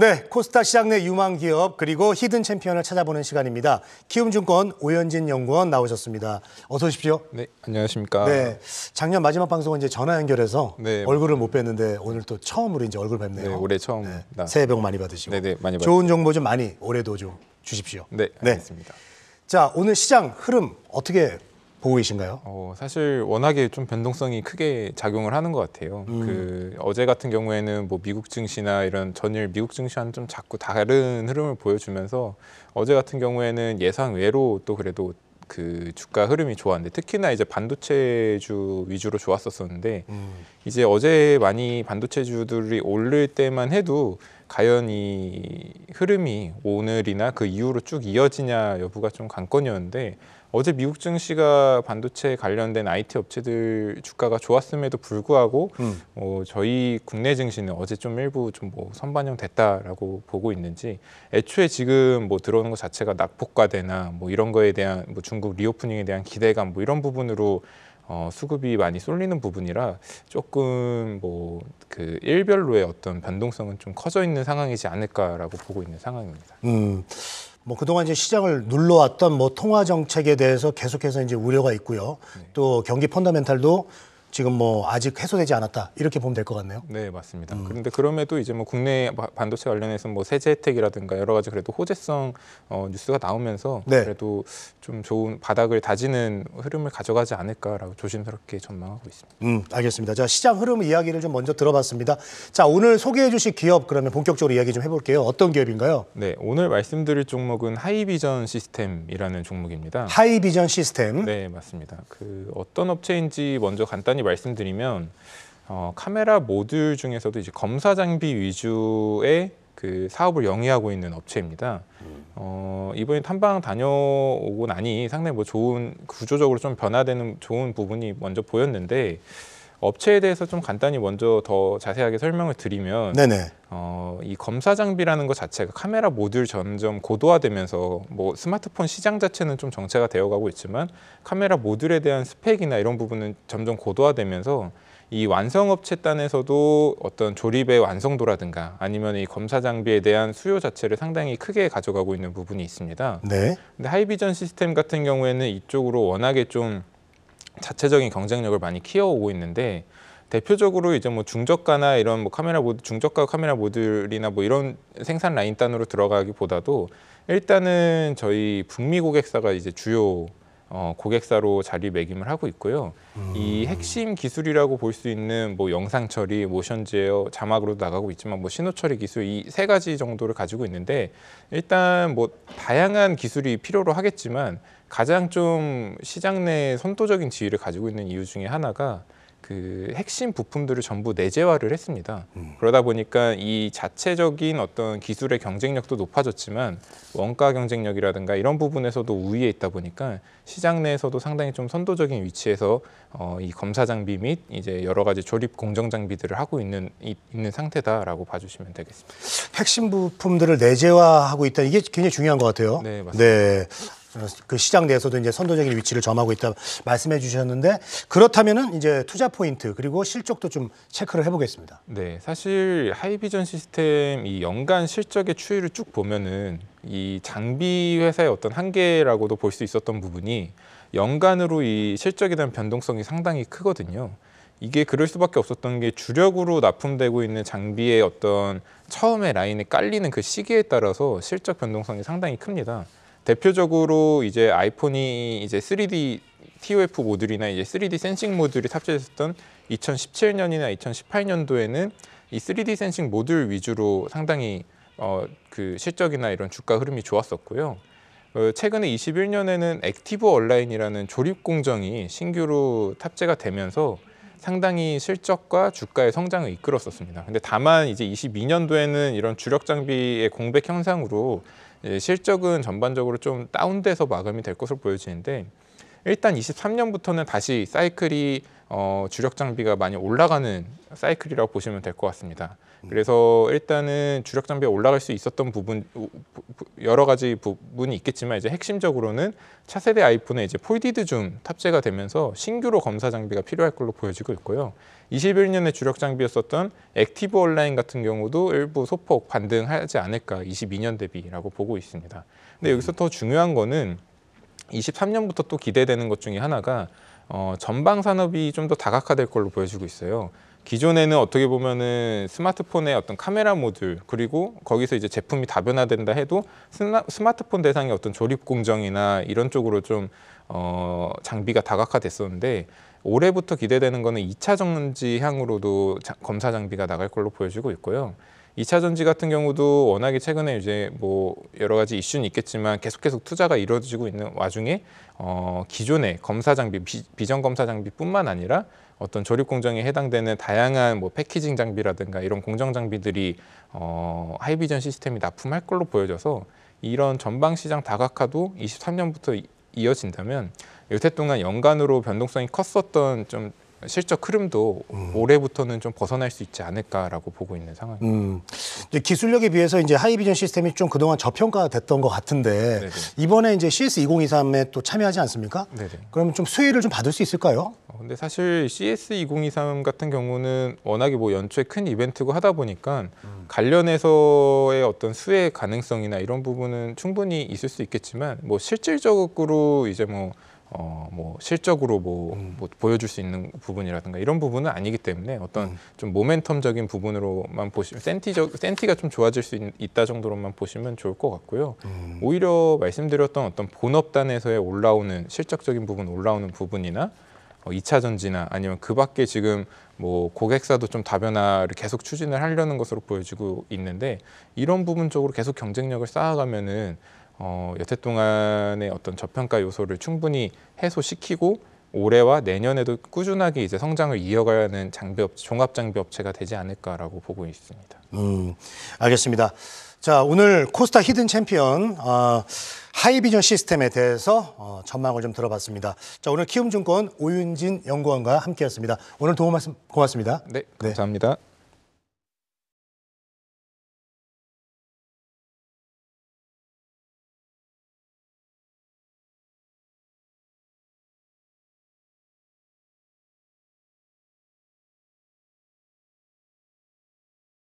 네, 코스타 시장 내 유망 기업 그리고 히든 챔피언을 찾아보는 시간입니다. 키움증권 오현진 연구원 나오셨습니다. 어서 오십시오. 네, 안녕하십니까. 네, 작년 마지막 방송은 이제 전화 연결해서 네. 얼굴을 못 뵀는데 오늘 또 처음으로 이제 얼굴 뵙네요. 네, 올해 처음. 네, 새해 복 많이 받으시고. 네, 네, 많이 받으시고. 좋은 정보 좀 많이 올해도 좀 주십시오. 네, 네. 알겠습니다. 네. 자, 오늘 시장 흐름 어떻게 보고 계신가요? 어, 사실 워낙에 좀 변동성이 크게 작용을 하는 것 같아요. 음. 그 어제 같은 경우에는 뭐 미국 증시나 이런 전일 미국 증시와는 좀 자꾸 다른 흐름을 보여주면서 어제 같은 경우에는 예상 외로 또 그래도 그 주가 흐름이 좋았는데 특히나 이제 반도체주 위주로 좋았었었는데 음. 이제 어제 많이 반도체주들이 오를 때만 해도 과연 이 흐름이 오늘이나 그 이후로 쭉 이어지냐 여부가 좀 관건이었는데 어제 미국 증시가 반도체 관련된 IT 업체들 주가가 좋았음에도 불구하고 음. 어, 저희 국내 증시는 어제 좀 일부 좀뭐 선반영됐다라고 보고 있는지 애초에 지금 뭐 들어오는 것 자체가 낙폭과대나 뭐 이런 거에 대한 뭐 중국 리오프닝에 대한 기대감 뭐 이런 부분으로 어, 수급이 많이 쏠리는 부분이라 조금 뭐 그 일별로의 어떤 변동성은 좀 커져 있는 상황이지 않을까라고 보고 있는 상황입니다. 음. 뭐 그동안 이제 시장을 눌러왔던 뭐 통화 정책에 대해서 계속해서 이제 우려가 있고요. 네. 또 경기 펀더멘탈도 지금 뭐 아직 해소되지 않았다 이렇게 보면 될 것 같네요. 네 맞습니다. 음. 그런데 그럼에도 이제 뭐 국내 반도체 관련해서 뭐 세제 혜택이라든가 여러 가지 그래도 호재성 어, 뉴스가 나오면서 네. 그래도 좀 좋은 바닥을 다지는 흐름을 가져가지 않을까라고 조심스럽게 전망하고 있습니다. 음 알겠습니다. 자 시장 흐름 이야기를 좀 먼저 들어봤습니다. 자 오늘 소개해주실 기업 그러면 본격적으로 이야기 좀 해볼게요. 어떤 기업인가요? 네 오늘 말씀드릴 종목은 하이비전 시스템이라는 종목입니다. 하이비전 시스템. 네 맞습니다. 그 어떤 업체인지 먼저 간단히 간단히 말씀드리면 어, 카메라 모듈 중에서도 이제 검사 장비 위주의 그 사업을 영위하고 있는 업체입니다. 어, 이번에 탐방 다녀오고 나니 상당히 뭐 좋은 구조적으로 좀 변화되는 좋은 부분이 먼저 보였는데 업체에 대해서 좀 간단히 먼저 더 자세하게 설명을 드리면 네네. 어, 이 검사 장비라는 것 자체가 카메라 모듈 점점 고도화되면서 뭐 스마트폰 시장 자체는 좀 정체가 되어가고 있지만 카메라 모듈에 대한 스펙이나 이런 부분은 점점 고도화되면서 이 완성업체 단에서도 어떤 조립의 완성도라든가 아니면 이 검사 장비에 대한 수요 자체를 상당히 크게 가져가고 있는 부분이 있습니다. 네. 근데 하이비전 시스템 같은 경우에는 이쪽으로 워낙에 좀 자체적인 경쟁력을 많이 키워오고 있는데 대표적으로 이제 뭐 중저가나 이런 뭐 카메라 모드 중저가 카메라 모듈이나 뭐 이런 생산 라인 단으로 들어가기보다도 일단은 저희 북미 고객사가 이제 주요 어, 고객사로 자리매김을 하고 있고요. 음. 이 핵심 기술이라고 볼 수 있는 뭐 영상 처리, 모션 제어, 자막으로 도 나가고 있지만 뭐 신호 처리 기술 이 세 가지 정도를 가지고 있는데 일단 뭐 다양한 기술이 필요로 하겠지만 가장 좀 시장 내 선도적인 지위를 가지고 있는 이유 중에 하나가 그 핵심 부품들을 전부 내재화를 했습니다. 음. 그러다 보니까 이 자체적인 어떤 기술의 경쟁력도 높아졌지만 원가 경쟁력이라든가 이런 부분에서도 우위에 있다 보니까 시장 내에서도 상당히 좀 선도적인 위치에서 어, 이 검사 장비 및 이제 여러 가지 조립 공정 장비들을 하고 있는 이, 있는 상태다라고 봐주시면 되겠습니다. 핵심 부품들을 내재화하고 있다 이게 굉장히 중요한 것 같아요. 네, 맞습니다. 네. 어, 그 시장 내에서도 이제 선도적인 위치를 점하고 있다 말씀해 주셨는데 그렇다면은 이제 투자 포인트 그리고 실적도 좀 체크를 해보겠습니다. 네, 사실 하이비전 시스템 이 연간 실적의 추이를 쭉 보면은 이 장비 회사의 어떤 한계라고도 볼 수 있었던 부분이 연간으로 이 실적에 대한 변동성이 상당히 크거든요. 이게 그럴 수밖에 없었던 게 주력으로 납품되고 있는 장비의 어떤 처음에 라인에 깔리는 그 시기에 따라서 실적 변동성이 상당히 큽니다. 대표적으로 이제 아이폰이 이제 3D TOF 모듈이나 이제 3D 센싱 모듈이 탑재됐었던 2017년이나 2018년도에는 이 3D 센싱 모듈 위주로 상당히 어, 그 실적이나 이런 주가 흐름이 좋았었고요. 어, 최근에 21년에는 액티브 온라인이라는 조립 공정이 신규로 탑재가 되면서 상당히 실적과 주가의 성장을 이끌었었습니다. 근데 다만 이제 22년도에는 이런 주력 장비의 공백 현상으로 실적은 전반적으로 좀 다운돼서 마감이 될 것으로 보여지는데 일단 23년부터는 다시 사이클이 어, 주력 장비가 많이 올라가는 사이클이라고 보시면 될 것 같습니다. 음. 그래서 일단은 주력 장비가 올라갈 수 있었던 부분 여러 가지 부분이 있겠지만 이제 핵심적으로는 차세대 아이폰에 이제 폴디드 줌 탑재가 되면서 신규로 검사 장비가 필요할 걸로 보여지고 있고요. 21년에 주력 장비였었던 액티브 온라인 같은 경우도 일부 소폭 반등하지 않을까 22년 대비라고 보고 있습니다. 근데 음. 여기서 더 중요한 거는 23년부터 또 기대되는 것 중에 하나가 어, 전방 산업이 좀 더 다각화될 걸로 보여지고 있어요. 기존에는 어떻게 보면은 스마트폰의 어떤 카메라 모듈 그리고 거기서 이제 제품이 다변화된다 해도 스마트폰 대상의 어떤 조립 공정이나 이런 쪽으로 좀 어, 장비가 다각화됐었는데 올해부터 기대되는 거는 이차 정지 향으로도 검사 장비가 나갈 걸로 보여지고 있고요. 이차 전지 같은 경우도 워낙에 최근에 이제 뭐 여러 가지 이슈는 있겠지만 계속 계속 투자가 이루어지고 있는 와중에 어, 기존의 검사 장비, 비, 전 검사 장비뿐만 아니라 어떤 조립 공정에 해당되는 다양한 뭐 패키징 장비라든가 이런 공정 장비들이 어, 하이비전 시스템이 납품할 걸로 보여져서 이런 전방 시장 다각화도 23년부터 이어진다면 여태 동안 연간으로 변동성이 컸었던 좀 실적 흐름도 음. 올해부터는 좀 벗어날 수 있지 않을까라고 보고 있는 상황입니다. 음. 기술력에 비해서 이제 하이비전 시스템이 좀 그동안 저평가됐던 것 같은데 네네. 이번에 이제 CS2023에 또 참여하지 않습니까? 네네. 그러면 좀 수혜를 좀 받을 수 있을까요? 어, 근데 사실 CS2023 같은 경우는 워낙에 뭐 연초에 큰 이벤트고 하다 보니까 음. 관련해서의 어떤 수혜 가능성이나 이런 부분은 충분히 있을 수 있겠지만 뭐 실질적으로 이제 뭐 어, 뭐 실적으로 뭐, 음. 뭐, 보여줄 수 있는 부분이라든가 이런 부분은 아니기 때문에 어떤 음. 좀 모멘텀적인 부분으로만 보시면 센티적 센티가 좀 좋아질 수 있, 다 정도로만 보시면 좋을 것 같고요. 음. 오히려 말씀드렸던 어떤 본업단에서의 올라오는 실적적인 부분 올라오는 부분이나 어, 2차 전지나 아니면 그 밖에 지금 뭐 고객사도 좀 다변화를 계속 추진을 하려는 것으로 보여지고 있는데 이런 부분 쪽으로 계속 경쟁력을 쌓아가면은 어, 여태 동안의 어떤 저평가 요소를 충분히 해소시키고 올해와 내년에도 꾸준하게 이제 성장을 이어가는 장비업체, 종합장비업체가 되지 않을까라고 보고 있습니다. 음, 알겠습니다. 자, 오늘 코스타 히든 챔피언 어, 하이비전 시스템에 대해서 어, 전망을 좀 들어봤습니다. 자, 오늘 키움증권 오윤진 연구원과 함께했습니다. 오늘 도움 말씀 고맙습니다. 네, 네. 감사합니다. 네.